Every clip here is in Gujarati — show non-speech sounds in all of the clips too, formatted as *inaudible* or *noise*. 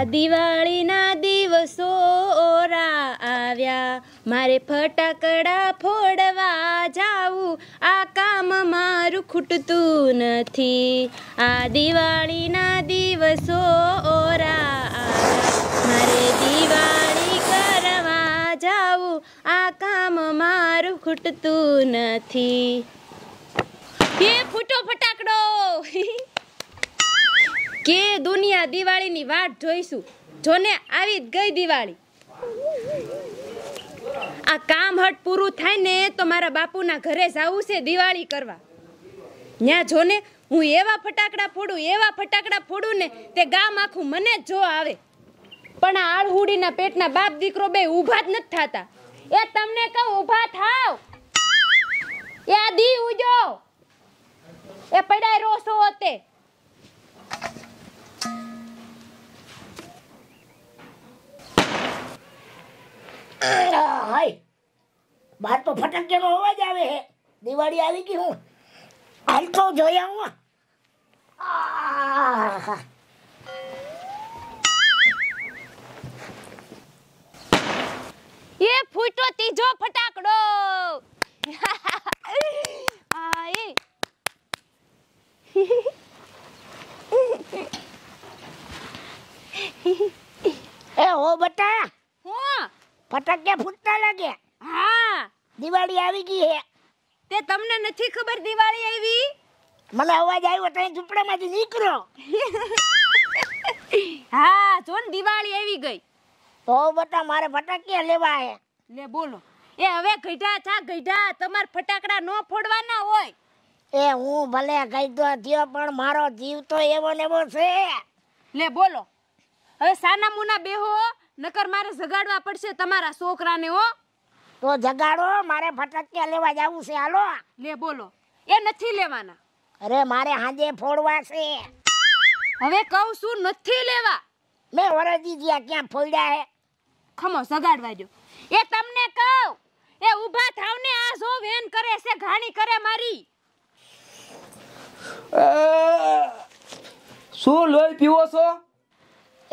આ દિવાળીના દિવસો ઓરા આવ્યા મારે ફટાકડા ફોડવા જાવું આ કામ મારું ખૂટતું નથી આ દિવાળીના દિવસો ઓરા આવ્યા મારે દિવાળી કરવા જાવું આ કામ મારું ખૂટતું નથી એ ફૂટો ફટાકડો *laughs* કે દુનિયા દિવાળીની વાટ જોઈશું જોને આવી જ ગઈ દિવાળી આ કામ હટ પૂરું થાય ને તો મારા બાપુના ઘરે જવું છે દિવાળી કરવા ત્યાં જોને હું એવા ફટાકડા ફોડું એવા ફટાકડા ફોડું ને તે ગામ આખું મને જ જો આવે પણ આ આળહુડીના પેટના બાપ દીકરો બે ઊભા જ નથી થતા એ તમને કહું ઊભા થાવ એ દી ઉજો એ પડાય રોસો હોતે હાય બહાર તો ફટકજેનો અવાજ આવે હે દિવાળી આવી ગઈ હું હાલ તો જોયા હું એ ફૂટો ત્રીજો ફટાકડો એ હો બટા ફટાક્યા ફૂટતા લાગે હા દિવાળી આવી ગઈ હે તે તમને નથી ખબર દિવાળી આવી મને અવાજ આવ્યો તો ઝૂંપડામાંથી નીકળ્યો *laughs* હા જો ને દિવાળી આવી ગઈ તો બતા મારે ફટાક્યા લેવા હે લે બોલો એ હવે ગઈઢા થા ગઈઢા તમાર ફટાકડા નો ફોડવાના હોય એ હું ભલે ગઈઢો થયો પણ મારો જીવ તો એવો ને એવો છે લે બોલો હવે સાના મુના બેહો નકર મારે જગાડવા પડશે તમારા છોકરાને હો તો જગાડો મારે ફટકિયા લેવા જવું છે હાલો લે બોલો એ નથી લેવાના અરે મારે હાજે ફોડવા છે હવે કહું છું નથી લેવા મેં વરજી ગયા ક્યાં ફોડ્યા હે ખમો સગાડવા જો એ તમને કહું એ ઊભા થાવ ને આ જો વેન કરે છે ઘાણી કરે મારી શું લોહી પીવો છો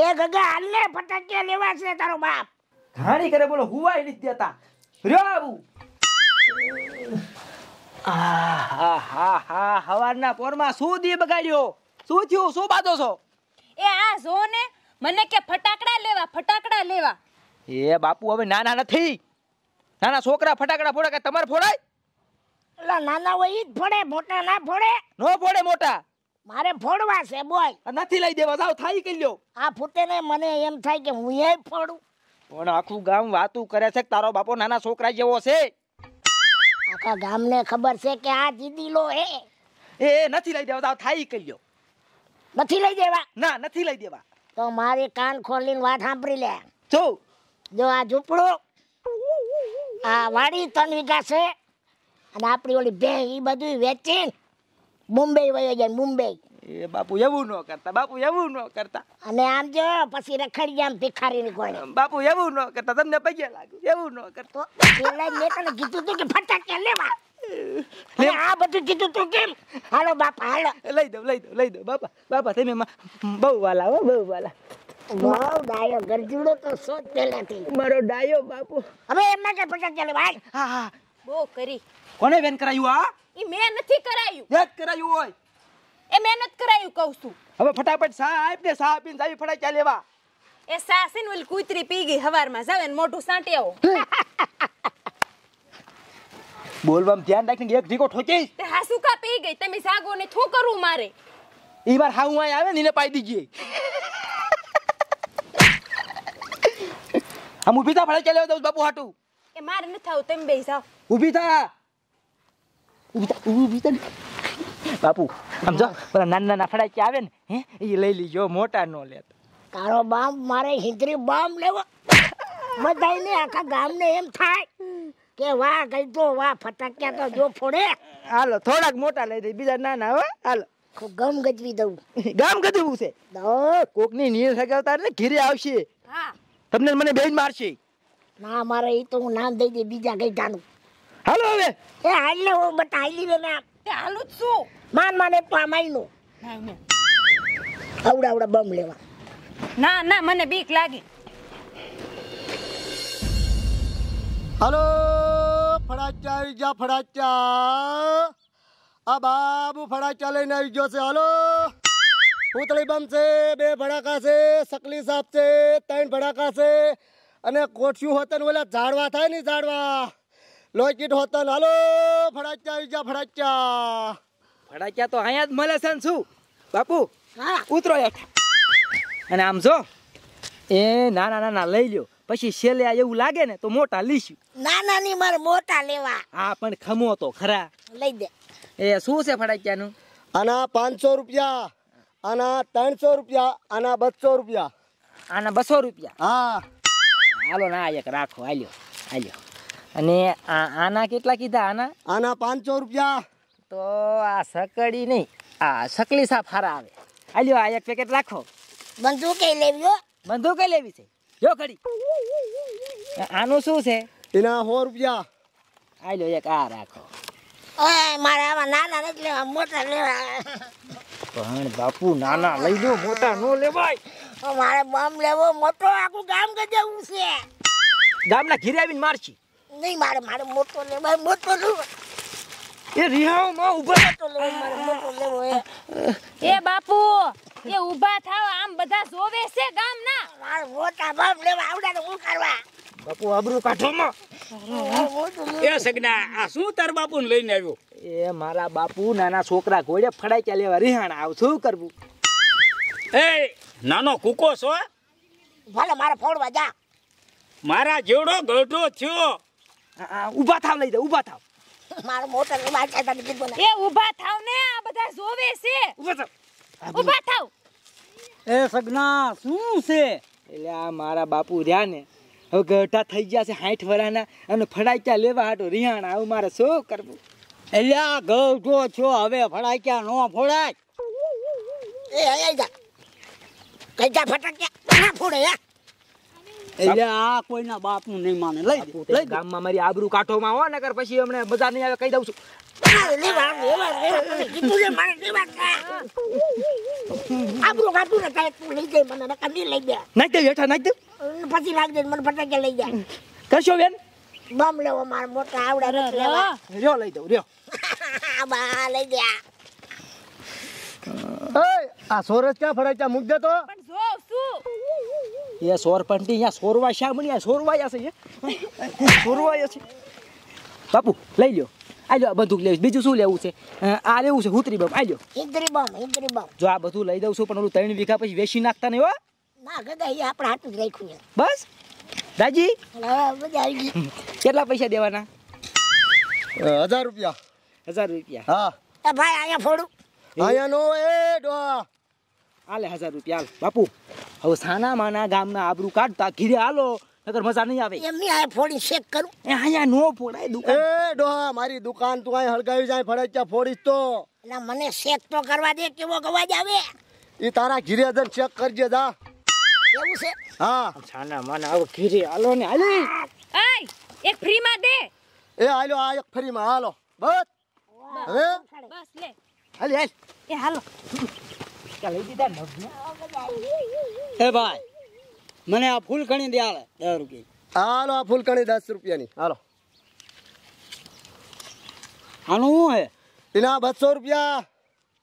એ ગગા હાલે ફટાકિયા લેવા છે તારો બાપ ઘાણી કરે બોલો હુવાય નથી દેતા રહ્યો આબુ હા હા હા હવારના પોરમાં શું દી બગાડ્યો શું થયું શું બાતો છો એ આ જો ને મને કે ફટાકડા લેવા ફટાકડા લેવા એ બાપુ હવે નાના નથી નાના છોકરા ફટાકડા ફોડે કે તમારે ફોડાય એટલે નાના હોય ઈ જ ફોડે મોટા ના ફોડે નો ફોડે મોટા મારે ફોડવા છે બોય નથી લઈ દેવા જાવ થાય કે લ્યો આ ફૂટે ને મને એમ થાય કે હું એ ફોડું પણ આખું ગામ વાતું કરે છે કે તારો બાપો નાના છોકરા જેવો છે આખા ગામને ખબર છે કે આ જીદીલો હે એ નથી લઈ દેવા જાવ થાય કે લ્યો નથી લઈ દેવા ના નથી લઈ દેવા તો મારી કાન ખોલીને વાત સાંભળી લે જો જો આ ઝૂંપડું આ વાડી તન વિકાસ છે અને આપણી ઓલી બે એ બધું વેચીને મુંબઈ વયો જાય મુંબઈ એ બાપુ એવું ન કરતા બાપુ એવું ન કરતા અને આમ જો પછી રખડી આમ ભિખારીની ગોળે બાપુ એવું ન કરતા તમને પગે લાગ્યું એવું ન કરતો પેલા મેં તને કીધું તું કે ફટાક્યા લેવા લે આ બધું કીધું તું કેમ હાલો બાપા હાલો લઈ દઉં લઈ દઉં લઈ દઉં બાપા બાપા તમે બહુ વાલા હો બહુ વાલા વાવ ડાયો ગરજુડો તો સોચ પેલાથી મારો ડાયો બાપુ હવે એમના કે ફટાક્યા લેવા હા હા બહુ કરી કોને બેન કરાયું આ એ મેં નથી કરાયું યાદ કરાયું હોય એ મહેનત કરાયું કહું છું હવે ફટાફટ સા આપ ને સા પીને એ સા છે ને પી ગઈ હવારમાં જાવે ને મોઢું સાંટે આવો ધ્યાન રાખીને એક ઢીકો ઠોકીશ તે હાસુકા પી ગઈ તમે જાગો ને થો કરું મારે ઈ હાઉ આય આવે ને પાઈ દીજે હમ ઊભી થા ચાલ્યો દઉં બાપુ હાટુ એ મારે ન થાવ તમે બેસી જાવ ઊભી થા બાપુ સમજો પેલા નાના નાના ફડાકી આવે ને હે એ લઈ લીજો મોટા નો લેતો તારો બામ મારે હિંદરી બામ લેવો બધાને આખા ગામ ને એમ થાય કે વાહ ગઈ તો વાહ ફટાક્યા તો જો ફોડે હાલો થોડાક મોટા લઈ દે બીજા નાના હો હાલો ગમ ગજવી દઉં ગામ ગજવું છે કોકની નીર સગાવતા ને ઘેરે આવશે તમને મને બેન મારશે ના મારે એ તો હું નામ દઈ દે બીજા ગઈ જાનું હાલો હવે એ હાલ ને હું બતાવી લે ને તે હાલું જ છું માન માને પામાઈ નું આવડા આવડા બમ લેવા ના ના મને બીક લાગી હાલો ફડાચા આવી જા ફડાચા આ બાબુ ફડાચા લઈને આવી ગયો છે હાલો પૂતળી બમ છે બે ભડાકા છે સકલી સાપ છે ત્રણ ભડાકા છે અને કોઠિયું ને ઓલા ઝાડવા થાય ને ઝાડવા લોકેટ હોતા હાલો ફડાચ્યા આવી જા ફડાચ્યા ફડાચ્યા તો અહીંયા જ મળે છે ને શું બાપુ હા ઉતરો અને આમ જો એ ના ના ના લઈ લ્યો પછી છેલ્લે એવું લાગે ને તો મોટા લઈશું ના ના ની મારે મોટા લેવા હા પણ ખમો તો ખરા લઈ દે એ શું છે ફડાક્યાનું આના પાંચસો રૂપિયા આના ત્રણસો રૂપિયા આના બસો રૂપિયા આના બસો રૂપિયા હા હાલો ના એક રાખો હાલ્યો હાલ્યો અને આના કેટલા કીધા આના આના પાંચસો રૂપિયા તો આ સકડી નહીં આ સકલી સાફ હારા આવે આલ્યો આ એક પેકેટ રાખો બંદૂકે લેવી બંદૂકે લેવી છે જો ખડી આનું શું છે એના સો રૂપિયા આલ્યો એક આ રાખો મારે આવા નાના નથી લેવા મોટા લેવા પણ બાપુ નાના લઈ દો મોટા નો લેવાય મારે બમ લેવો મોટો આખું ગામ ગજાવું છે ગામના ઘીરે આવીને મારશી નહીં મારે મારે મોટો લે મોટો લેવો એ રિહાવ માં ઊભા મોટો લેવો મારે મોટો લેવો એ બાપુ એ ઊભા થાવ આમ બધા જોવે છે ગામ ના મારે મોટા બાપ લેવા આવડા તો હું કરવા બાપુ આબરૂ કાઢો માં એ સગના આ શું તાર બાપુ ને લઈને આવ્યો એ મારા બાપુ નાના છોકરા ઘોડે ફડાઈ ક્યાં લેવા રિહાણ આવ શું કરવું એ નાનો કૂકો છો ભલે મારે ફોડવા જા મારા જેવડો ગઢો થયો ઊભા થાવ લઈ દે ઊભા થાવ મારો મોટર એ બાર કાઢા નીકળી બોલે એ ઊભા થાવ ને આ બધા જોવે છે ઊભા થાવ ઊભા થાવ એ સગના શું છે એટલે આ મારા બાપુ રહ્યા ને હવે ગઢા થઈ ગયા છે હાઠ વરાના અને ફડાક્યા લેવા હાટો રિહાણા આવું મારે શું કરવું એટલે આ ગઢો છો હવે ફડાક્યા નો ફોડાય એ આઈ જા કઈ જા ફટાક્યા ના ફોડે યા પછી અમને મને નકર લઈ જાય નાખ બેન બમ મોટા આવડે લઈ દઉં રહ્યો *laughs* લઈ દે આ સોરજ ક્યાં ફરાય ત્યાં મૂક તો એ સોરપંટી યા સોરવા શામણી આ સોરવાયા છે સોરવાય હશે બાપુ લઈ લો આ લ્યો આ બંદૂક લેવું બીજું શું લેવું છે આ લેવું છે હુતરી બાપ આ લ્યો હુતરી બાપ હુતરી બાપ જો આ બધું લઈ દઉં છું પણ ઓલું ત્રણ વીઘા પછી વેચી નાખતા નહીં હો ના ગદા એ આપણે હાટું રાખ્યું છે બસ દાજી કેટલા પૈસા દેવાના હજાર રૂપિયા હજાર રૂપિયા હા ભાઈ અહીંયા ફોડું અહીંયા નો એ ડો આલે હજાર રૂપિયા હાલ બાપુ હવે સાના માના ગામના આબરૂ કાઢતા ઘીરે હાલો નકર મજા નહીં આવે એમની આ ફોડી શેક કરું એ અહીંયા નો ફોડાય દુકાન એ ડોહા મારી દુકાન તું અહીં હળગાવી જાય ફળજ્યા ફોડીશ તો ના મને શેક તો કરવા દે કેવો ગવાજ આવે એ તારા ઘીરે જન ચેક કરજે જા એવું છે હા છાના માના આવ ઘીરે હાલો ને હાલી એય એક ફ્રી માં દે એ હાલો આ એક ફ્રી માં હાલો બસ હવે બસ લે હાલી હાલ એ હાલો કે ભાઈ મને આ ફૂલ કણી દે આલે દસ રૂપિયા હાલો આ ફૂલ કણી દસ રૂપિયાની હાલો આનું શું હે એના બસો રૂપિયા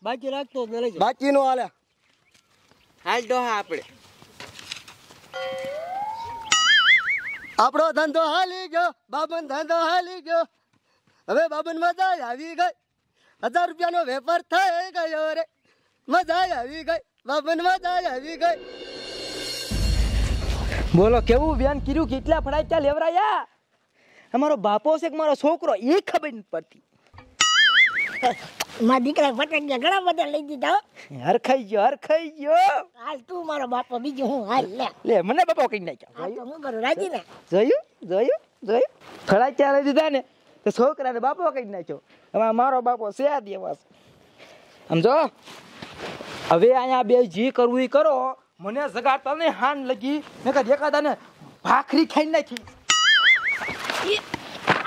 બાકી રાખતો બાકી નો હાલે હાલ હા આપડે આપણો ધંધો હાલી ગયો બાબન ધંધો હાલી ગયો હવે બાબન મજા આવી ગઈ હજાર રૂપિયાનો વેપાર થઈ ગયો રે બોલો કેવું બેન કર્યું કેટલા ફડાઈ ક્યાં લેવરાયા અમારો બાપો છે કે મારો છોકરો એ ખબર નથી પડતી મા દીકરા ફટાકડા ઘણા બધા લઈ દીધા હરખાઈ ગયો હરખાઈ ગયો હાલ તું મારો બાપો બીજું હું હાલ લે લે મને બાપો કઈ નાખ્યો હું કરું રાજી ને જોયું જોયું જોયું ફડાક્યા લઈ દીધા ને તો છોકરાને બાપો કઈ નાખ્યો એમાં મારો બાપો છે આ દેવાસ સમજો હવે અહીંયા બે જે કરવું એ કરો મને જગાડતા ને હાન લગી નકર એકાદા ને ભાખરી ખાઈ નાખી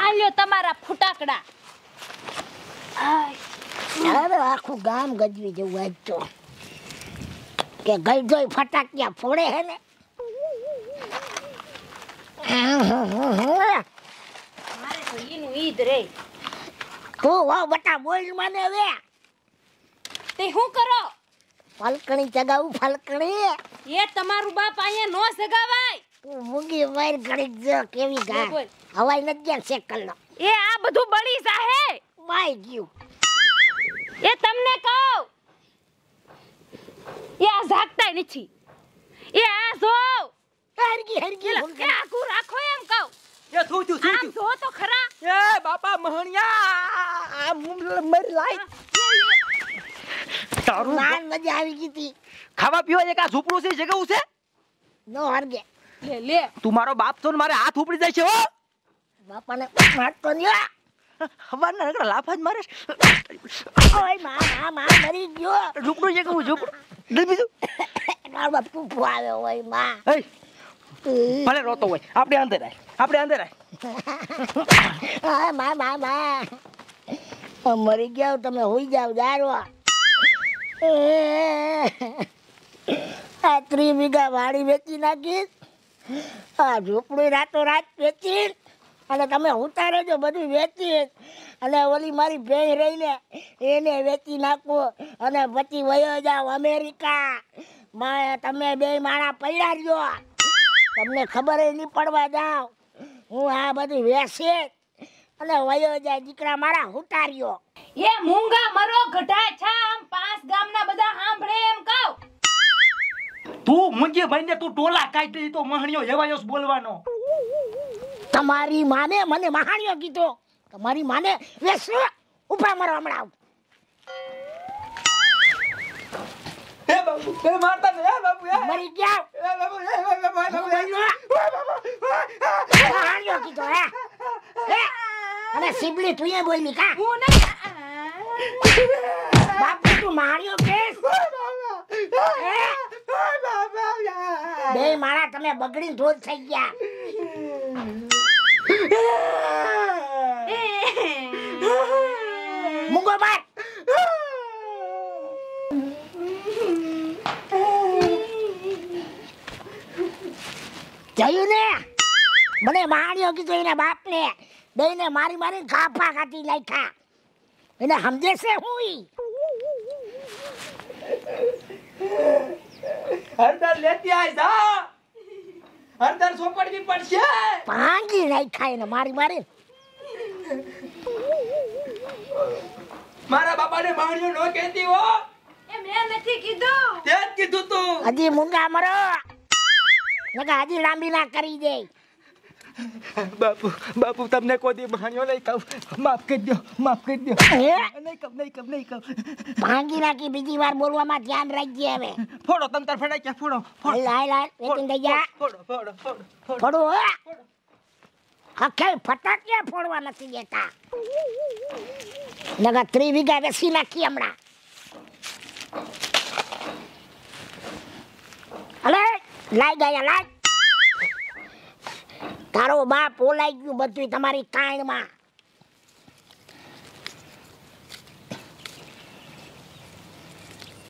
આલ્યો તમારા ફૂટાકડા હવે આખું ગામ ગજવી જેવું આજ તો કે ગઈ ગઈ ફટાકિયા ફોડે હે ને મારે તો ઈનું ઈદ રે તું વાવ બટા બોલ મને હવે તે શું કરો ફલકણી જગાવું ફલકણી એ તમારું બાપ અહીંયા નો જગાવાય તું મૂંગી વાયર ઘડી જ કેવી ગા હવાઈ નથી ગયા ચેક કરી એ આ બધું બળી જાહે માય ગયું એ તમને કહું એ આ જાગતા નથી એ આ જો હરગી હરગી એ આખું રાખો એમ કહું એ થું થું થું આમ જો તો ખરા એ બાપા મહણિયા આ મરી લાઈ તારું નાન મજા આવી ગઈ હતી ખાવા પીવા એક આ ઝૂપડું છે જગવું છે નો હરગે લે લે તું મારો બાપ છો ને મારે હાથ ઉપડી જાય છે હો બાપાને માટ તો નહીં હવાના નકરા લાફાજ મારે ઓય માં મા માં મરી ગયો ઝૂપડું છે કે હું ઝૂપડું દે બીજું મારો બાપ તું ભુઆવે ઓય મા એ ભલે રોતો હોય આપણે અંદર આય આપણે અંદર આય હા મા મા મા મરી ગયા તમે હોઈ જાવ જારવા આ ત્રી વીઘા વાડી વેચી નાખીશ આ ઝૂંપડી રાત વેચી અને તમે ઉતારે જો બધું વેચી અને ઓલી મારી ભેઈ રહીને એને વેચી નાખું અને પછી વયો જાવ અમેરિકા તમે બે માણા પડ્યા જો તમને ખબર નહીં પડવા જાવ હું આ બધું વેચીશ અને વયો જાય દીકરા મારા હુટાર્યો એ મૂંગા મરો ઘટા છામ પાંચ ગામના બધા સાંભળે એમ કહું તું મુંજી ભાઈને તું ટોલા કાઢી તો મહાણિયો એવાયો બોલવાનો તમારી માને મને મહાણિયો કીધો તમારી માને વેસ ઉભા મારો હમણાં આવ એ બાપુ એ મારતા એ બાપુ મરી ગયા શિબલી તું એ બોલી કા હું નહીં બાપુ તું માર્યો કેસ બે મારા તમે બગડી ધોધ થઈ ગયા મુંગો બાર જયું ને મને માર્યો કીધું એના બાપને બેને મારી મારી ગાફા કાઢી નાખ્યા એને સમજે છે હું હરદર લેતી આય જા હરદર સોપડવી પડશે ભાંગી નાખ્યા એને મારી મારી મારા બાપાને માણ્યો નો કહેતી હો હજી મુંગા મરો નકા હજી લાંબી ના કરી દે બાપુ બાપુ તમને કોઈ દી નહીં કહું માફ કરી દો માફ કરી દો નહીં કહું નહીં કહું નહીં કહું ભાંગી નાખી બીજી વાર બોલવામાં ધ્યાન રાખજે હવે ફોડો તંતર ફેડાઈ ફોડો ફોડો ફોડો ફોડો ફોડો ફોડો અખે ફોડવા નથી દેતા લગા ત્રી વીઘા વેસી નાખી હમણાં અલે લાઈ ગયા લાઈ તારો બાપ ઓલાઈ ગયું બધું તમારી કાણમાં